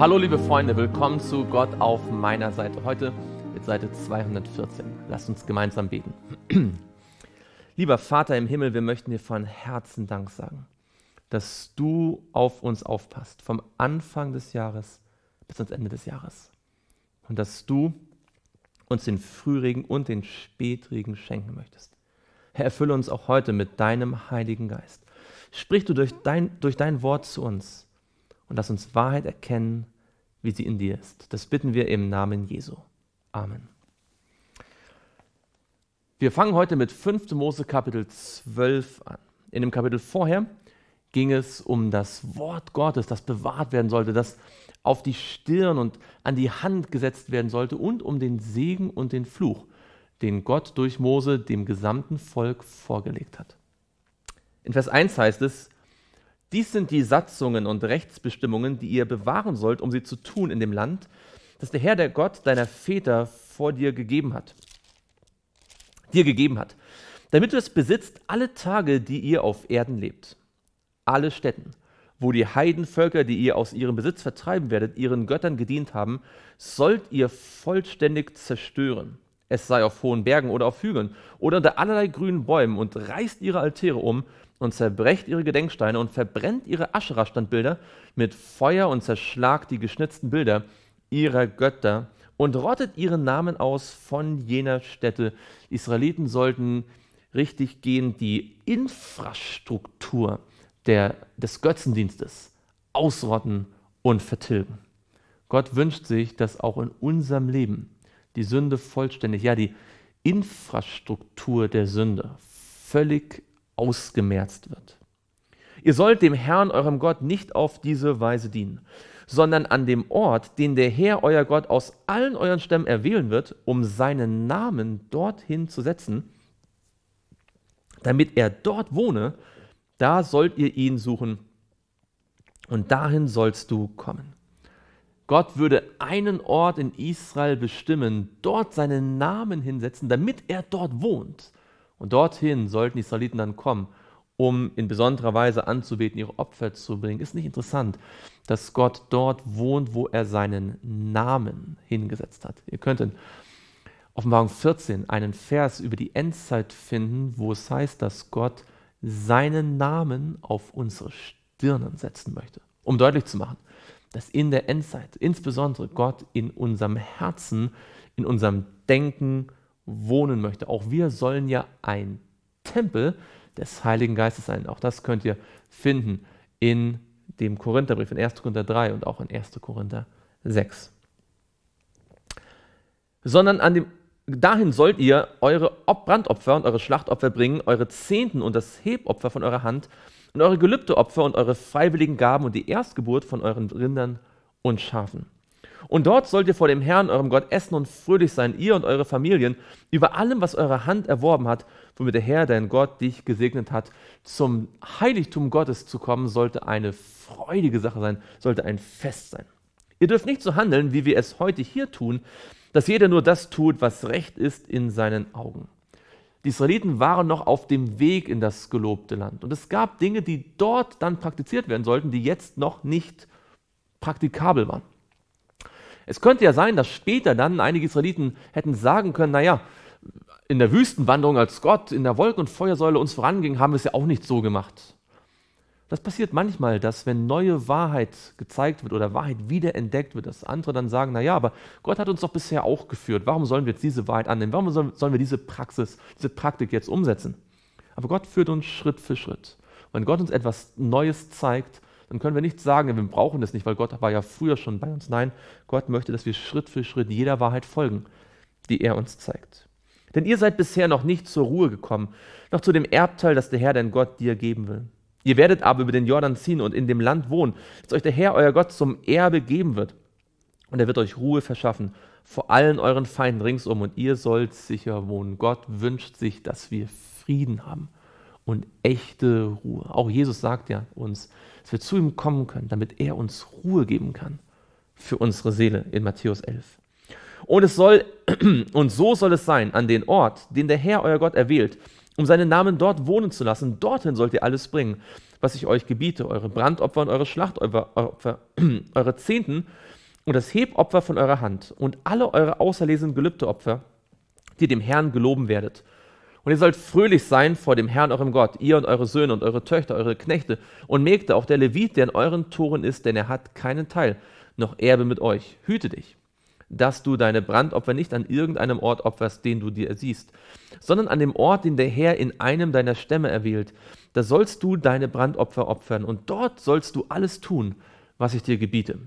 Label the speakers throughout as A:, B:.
A: Hallo liebe Freunde, willkommen zu Gott auf meiner Seite. Heute mit Seite 214. Lasst uns gemeinsam beten. Lieber Vater im Himmel, wir möchten dir von Herzen Dank sagen, dass du auf uns aufpasst, vom Anfang des Jahres bis ans Ende des Jahres. Und dass du uns den Frühregen und den Spätregen schenken möchtest. Herr, erfülle uns auch heute mit deinem Heiligen Geist. Sprich du durch dein, durch dein Wort zu uns und lass uns Wahrheit erkennen, wie sie in dir ist. Das bitten wir im Namen Jesu. Amen. Wir fangen heute mit 5. Mose Kapitel 12 an. In dem Kapitel vorher ging es um das Wort Gottes, das bewahrt werden sollte, das auf die Stirn und an die Hand gesetzt werden sollte und um den Segen und den Fluch, den Gott durch Mose dem gesamten Volk vorgelegt hat. In Vers 1 heißt es, dies sind die Satzungen und Rechtsbestimmungen, die ihr bewahren sollt, um sie zu tun in dem Land, das der Herr, der Gott deiner Väter vor dir gegeben hat. Dir gegeben hat, damit du es besitzt alle Tage, die ihr auf Erden lebt. Alle Städten, wo die Heidenvölker, die ihr aus ihrem Besitz vertreiben werdet, ihren Göttern gedient haben, sollt ihr vollständig zerstören es sei auf hohen Bergen oder auf Hügeln oder unter allerlei grünen Bäumen und reißt ihre Altäre um und zerbrecht ihre Gedenksteine und verbrennt ihre Aschera-Standbilder mit Feuer und zerschlagt die geschnitzten Bilder ihrer Götter und rottet ihren Namen aus von jener Stätte. Israeliten sollten richtig gehen, die Infrastruktur der, des Götzendienstes ausrotten und vertilgen. Gott wünscht sich, dass auch in unserem Leben die Sünde vollständig, ja, die Infrastruktur der Sünde völlig ausgemerzt wird. Ihr sollt dem Herrn, eurem Gott, nicht auf diese Weise dienen, sondern an dem Ort, den der Herr, euer Gott, aus allen euren Stämmen erwählen wird, um seinen Namen dorthin zu setzen, damit er dort wohne, da sollt ihr ihn suchen und dahin sollst du kommen. Gott würde einen Ort in Israel bestimmen, dort seinen Namen hinsetzen, damit er dort wohnt. Und dorthin sollten die Israeliten dann kommen, um in besonderer Weise anzubeten, ihre Opfer zu bringen. Ist nicht interessant, dass Gott dort wohnt, wo er seinen Namen hingesetzt hat. Ihr könnt in Offenbarung 14 einen Vers über die Endzeit finden, wo es heißt, dass Gott seinen Namen auf unsere Stirnen setzen möchte. Um deutlich zu machen, dass in der Endzeit insbesondere Gott in unserem Herzen, in unserem Denken wohnen möchte. Auch wir sollen ja ein Tempel des Heiligen Geistes sein. Auch das könnt ihr finden in dem Korintherbrief, in 1. Korinther 3 und auch in 1. Korinther 6. Sondern an dem Dahin sollt ihr eure Brandopfer und eure Schlachtopfer bringen, eure Zehnten und das Hebopfer von eurer Hand und eure Gelübdeopfer und eure freiwilligen Gaben und die Erstgeburt von euren Rindern und Schafen. Und dort sollt ihr vor dem Herrn, eurem Gott, essen und fröhlich sein, ihr und eure Familien, über allem, was eure Hand erworben hat, womit der Herr, dein Gott, dich gesegnet hat. Zum Heiligtum Gottes zu kommen, sollte eine freudige Sache sein, sollte ein Fest sein. Ihr dürft nicht so handeln, wie wir es heute hier tun, dass jeder nur das tut, was recht ist in seinen Augen. Die Israeliten waren noch auf dem Weg in das gelobte Land. Und es gab Dinge, die dort dann praktiziert werden sollten, die jetzt noch nicht praktikabel waren. Es könnte ja sein, dass später dann einige Israeliten hätten sagen können, naja, in der Wüstenwanderung, als Gott in der Wolken- und Feuersäule uns voranging, haben wir es ja auch nicht so gemacht. Das passiert manchmal, dass wenn neue Wahrheit gezeigt wird oder Wahrheit wiederentdeckt wird, dass andere dann sagen, naja, aber Gott hat uns doch bisher auch geführt. Warum sollen wir jetzt diese Wahrheit annehmen? Warum sollen wir diese Praxis, diese Praktik jetzt umsetzen? Aber Gott führt uns Schritt für Schritt. wenn Gott uns etwas Neues zeigt, dann können wir nicht sagen, wir brauchen das nicht, weil Gott war ja früher schon bei uns. Nein, Gott möchte, dass wir Schritt für Schritt jeder Wahrheit folgen, die er uns zeigt. Denn ihr seid bisher noch nicht zur Ruhe gekommen, noch zu dem Erbteil, das der Herr dein Gott dir geben will. Ihr werdet aber über den Jordan ziehen und in dem Land wohnen, das euch der Herr, euer Gott, zum Erbe geben wird. Und er wird euch Ruhe verschaffen vor allen euren Feinden ringsum und ihr sollt sicher wohnen. Gott wünscht sich, dass wir Frieden haben und echte Ruhe. Auch Jesus sagt ja uns, dass wir zu ihm kommen können, damit er uns Ruhe geben kann für unsere Seele in Matthäus 11. Und es soll und so soll es sein an den Ort, den der Herr euer Gott erwählt um seinen Namen dort wohnen zu lassen. Dorthin sollt ihr alles bringen, was ich euch gebiete, eure Brandopfer und eure Schlachtopfer, eure Zehnten und das Hebopfer von eurer Hand und alle eure auserlesenen Gelübdeopfer, die dem Herrn geloben werdet. Und ihr sollt fröhlich sein vor dem Herrn eurem Gott, ihr und eure Söhne und eure Töchter, eure Knechte und Mägde, auch der Levit, der in euren Toren ist, denn er hat keinen Teil, noch Erbe mit euch. Hüte dich dass du deine Brandopfer nicht an irgendeinem Ort opferst, den du dir siehst, sondern an dem Ort, den der Herr in einem deiner Stämme erwählt. Da sollst du deine Brandopfer opfern und dort sollst du alles tun, was ich dir gebiete.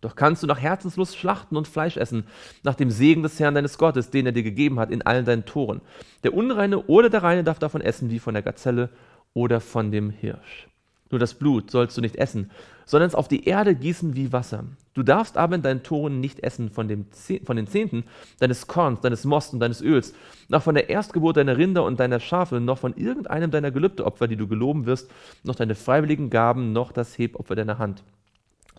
A: Doch kannst du nach Herzenslust schlachten und Fleisch essen, nach dem Segen des Herrn deines Gottes, den er dir gegeben hat in allen deinen Toren. Der Unreine oder der Reine darf davon essen, wie von der Gazelle oder von dem Hirsch. Nur das Blut sollst du nicht essen, sondern es auf die Erde gießen wie Wasser. Du darfst aber in deinen Toren nicht essen von, dem Ze von den Zehnten deines Korns, deines Most und deines Öls, noch von der Erstgeburt deiner Rinder und deiner Schafe, noch von irgendeinem deiner Gelübdeopfer, die du geloben wirst, noch deine freiwilligen Gaben, noch das Hebopfer deiner Hand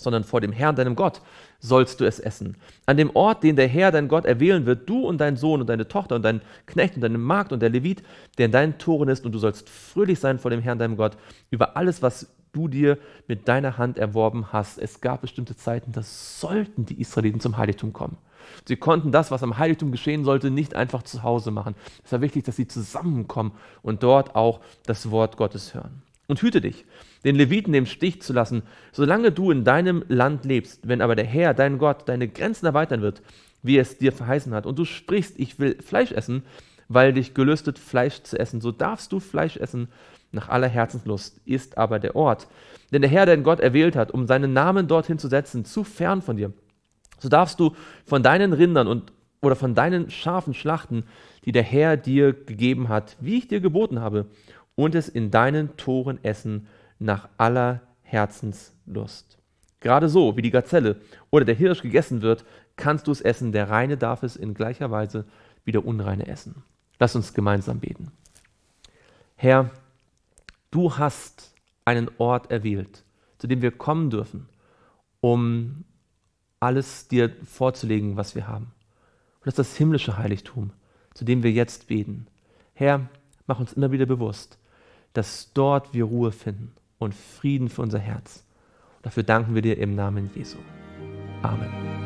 A: sondern vor dem Herrn, deinem Gott, sollst du es essen. An dem Ort, den der Herr, dein Gott, erwählen wird, du und dein Sohn und deine Tochter und dein Knecht und deine Magd und der Levit, der in deinen Toren ist, und du sollst fröhlich sein vor dem Herrn, deinem Gott, über alles, was du dir mit deiner Hand erworben hast. Es gab bestimmte Zeiten, da sollten die Israeliten zum Heiligtum kommen. Sie konnten das, was am Heiligtum geschehen sollte, nicht einfach zu Hause machen. Es war wichtig, dass sie zusammenkommen und dort auch das Wort Gottes hören und hüte dich, den Leviten im Stich zu lassen, solange du in deinem Land lebst. Wenn aber der Herr, dein Gott, deine Grenzen erweitern wird, wie es dir verheißen hat, und du sprichst, ich will Fleisch essen, weil dich gelüstet, Fleisch zu essen, so darfst du Fleisch essen nach aller Herzenslust, ist aber der Ort, den der Herr, dein Gott, erwählt hat, um seinen Namen dorthin zu setzen, zu fern von dir. So darfst du von deinen Rindern und oder von deinen Schafen schlachten, die der Herr dir gegeben hat, wie ich dir geboten habe, und es in deinen Toren essen nach aller Herzenslust. Gerade so, wie die Gazelle oder der Hirsch gegessen wird, kannst du es essen, der Reine darf es in gleicher Weise wie der Unreine essen. Lass uns gemeinsam beten. Herr, du hast einen Ort erwählt, zu dem wir kommen dürfen, um alles dir vorzulegen, was wir haben. Und das ist das himmlische Heiligtum, zu dem wir jetzt beten. Herr, mach uns immer wieder bewusst, dass dort wir Ruhe finden und Frieden für unser Herz. Dafür danken wir dir im Namen Jesu. Amen.